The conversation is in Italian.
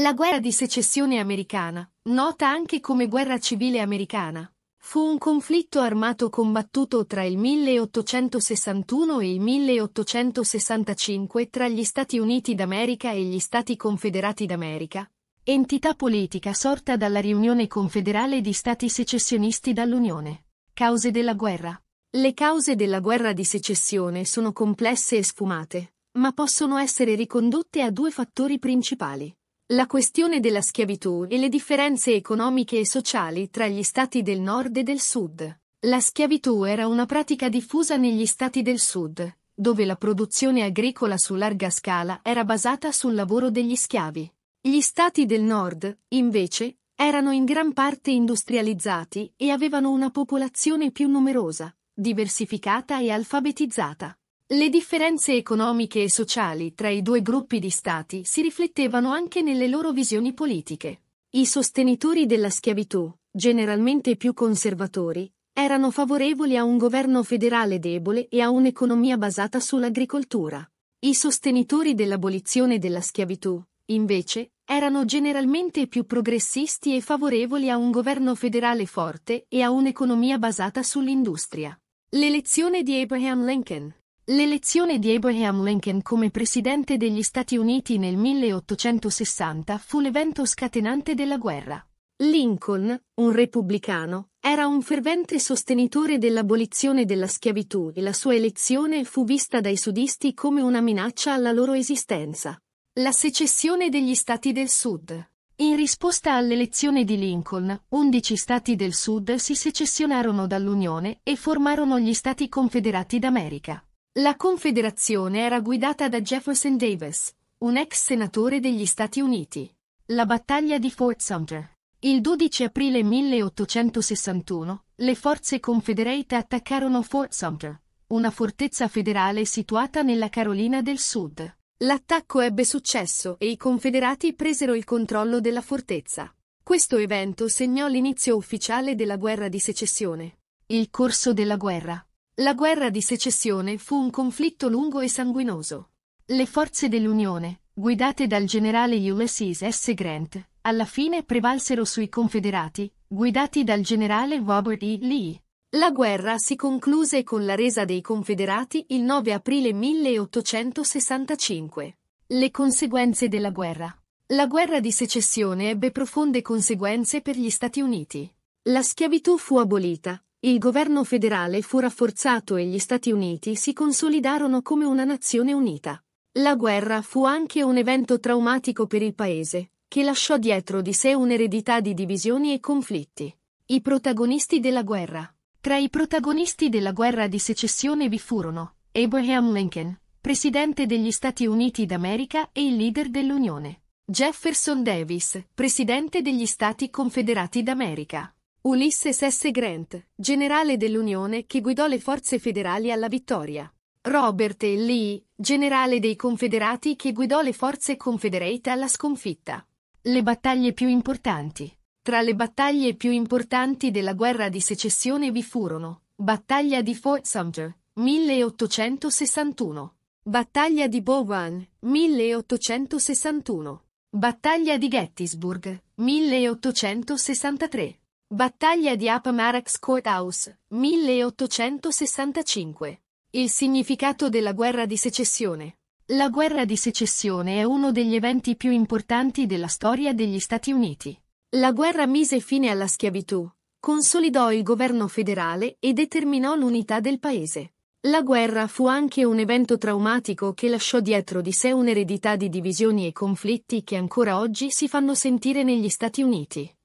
La guerra di secessione americana, nota anche come guerra civile americana, fu un conflitto armato combattuto tra il 1861 e il 1865 tra gli Stati Uniti d'America e gli Stati Confederati d'America, entità politica sorta dalla riunione confederale di Stati secessionisti dall'Unione. Cause della guerra. Le cause della guerra di secessione sono complesse e sfumate, ma possono essere ricondotte a due fattori principali. La questione della schiavitù e le differenze economiche e sociali tra gli stati del nord e del sud. La schiavitù era una pratica diffusa negli stati del sud, dove la produzione agricola su larga scala era basata sul lavoro degli schiavi. Gli stati del nord, invece, erano in gran parte industrializzati e avevano una popolazione più numerosa, diversificata e alfabetizzata. Le differenze economiche e sociali tra i due gruppi di stati si riflettevano anche nelle loro visioni politiche. I sostenitori della schiavitù, generalmente più conservatori, erano favorevoli a un governo federale debole e a un'economia basata sull'agricoltura. I sostenitori dell'abolizione della schiavitù, invece, erano generalmente più progressisti e favorevoli a un governo federale forte e a un'economia basata sull'industria. L'elezione di Abraham Lincoln L'elezione di Abraham Lincoln come presidente degli Stati Uniti nel 1860 fu l'evento scatenante della guerra. Lincoln, un repubblicano, era un fervente sostenitore dell'abolizione della schiavitù e la sua elezione fu vista dai sudisti come una minaccia alla loro esistenza. La secessione degli Stati del Sud. In risposta all'elezione di Lincoln, 11 Stati del Sud si secessionarono dall'Unione e formarono gli Stati Confederati d'America. La Confederazione era guidata da Jefferson Davis, un ex senatore degli Stati Uniti. La battaglia di Fort Sumter. Il 12 aprile 1861, le forze confederate attaccarono Fort Sumter, una fortezza federale situata nella Carolina del Sud. L'attacco ebbe successo e i confederati presero il controllo della fortezza. Questo evento segnò l'inizio ufficiale della guerra di secessione. Il corso della guerra. La guerra di secessione fu un conflitto lungo e sanguinoso. Le forze dell'Unione, guidate dal generale Ulysses S. Grant, alla fine prevalsero sui confederati, guidati dal generale Robert E. Lee. La guerra si concluse con la resa dei Confederati il 9 aprile 1865. Le conseguenze della guerra. La guerra di secessione ebbe profonde conseguenze per gli Stati Uniti. La schiavitù fu abolita, il governo federale fu rafforzato e gli Stati Uniti si consolidarono come una nazione unita. La guerra fu anche un evento traumatico per il paese, che lasciò dietro di sé un'eredità di divisioni e conflitti. I protagonisti della guerra. Tra i protagonisti della guerra di secessione vi furono Abraham Lincoln, presidente degli Stati Uniti d'America e il leader dell'Unione. Jefferson Davis, presidente degli Stati Confederati d'America. Ulysses S. Grant, generale dell'Unione che guidò le forze federali alla vittoria. Robert E. Lee, generale dei Confederati che guidò le forze confederate alla sconfitta. Le battaglie più importanti. Tra le battaglie più importanti della guerra di secessione vi furono Battaglia di Fort Sumter, 1861. Battaglia di Bowen, 1861. Battaglia di Gettysburg, 1863. Battaglia di Appomattox Courthouse, 1865. Il significato della guerra di secessione. La guerra di secessione è uno degli eventi più importanti della storia degli Stati Uniti. La guerra mise fine alla schiavitù, consolidò il governo federale e determinò l'unità del paese. La guerra fu anche un evento traumatico che lasciò dietro di sé un'eredità di divisioni e conflitti che ancora oggi si fanno sentire negli Stati Uniti.